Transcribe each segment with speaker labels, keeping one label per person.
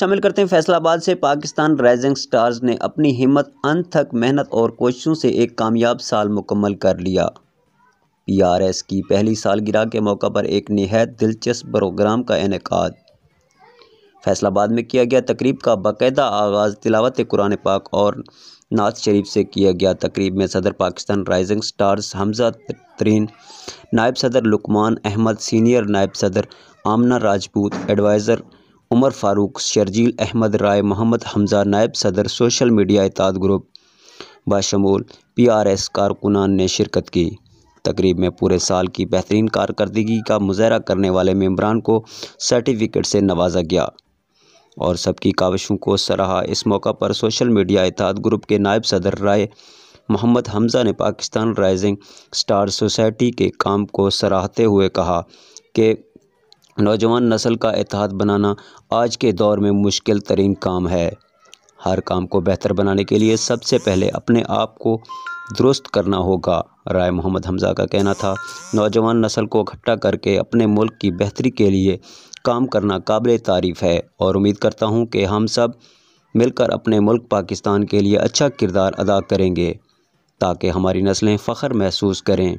Speaker 1: शामिल करते हैं फैसलाबाद से पाकिस्तान राइजिंग स्टार्स ने अपनी हिम्मत अनथक मेहनत और कोशिशों से एक कामयाब साल मुकम्मल कर लिया पीआरएस की पहली सालगिरह के मौका पर एक नहायत दिलचस्प प्रोग्राम का इनका फैसलाबाद में किया गया तकरीब का बाकायदा आगाज़ तिलावत कुरान पाक और नाथ शरीफ से किया गया तकरीब में सदर पाकिस्तान राइजिंग स्टार्स हमजा तरीन नायब सदर लुकमान अहमद सीनियर नायब सदर आमना राजपूत एडवाइज़र उमर फ़ारूक शर्जील अहमद राय मोहम्मद हमजा नायब सदर सोशल मीडिया इताद ग्रुप बाशमूल पी आर एस कारकुनान ने शिरकत की तकरीब में पूरे साल की बेहतरीन कारकर्दगी का मुजाहरा करने वाले मम्बरान को सर्टिफिकेट से नवाजा गया और सबकी काविशों को सराहा इस मौका पर सोशल मीडिया इतात ग्रुप के नायब सदर राय मोहम्मद हमजा ने पाकिस्तान राइजिंग स्टार सोसाइटी के काम को सराहते हुए कहा कि नौजवान नस्ल का एतिहाद बनाना आज के दौर में मुश्किल तरीन काम है हर काम को बेहतर बनाने के लिए सबसे पहले अपने आप को दुरुस्त करना होगा राय मोहम्मद हमज़ा का कहना था नौजवान नस्ल को इकट्ठा करके अपने मुल्क की बेहतरी के लिए काम करना काबिल तारीफ़ है और उम्मीद करता हूँ कि हम सब मिलकर अपने मुल्क पाकिस्तान के लिए अच्छा किरदार अदा करेंगे ताकि हमारी नस्लें फ़ख्र महसूस करें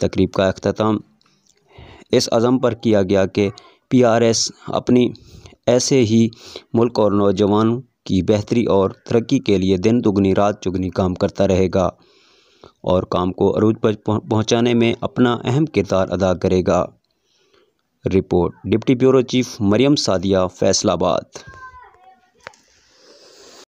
Speaker 1: तकरीब का अख्ताम इस अज़म पर किया गया कि पी आर एस अपनी ऐसे ही मुल्क और नौजवानों की बेहतरी और तरक्की के लिए दिन दुगनी रात चुगनी काम करता रहेगा और काम को अरूज पर पहुँचाने में अपना अहम किरदार अदा करेगा report deputy bureau chief Maryam Sadia Faisalabad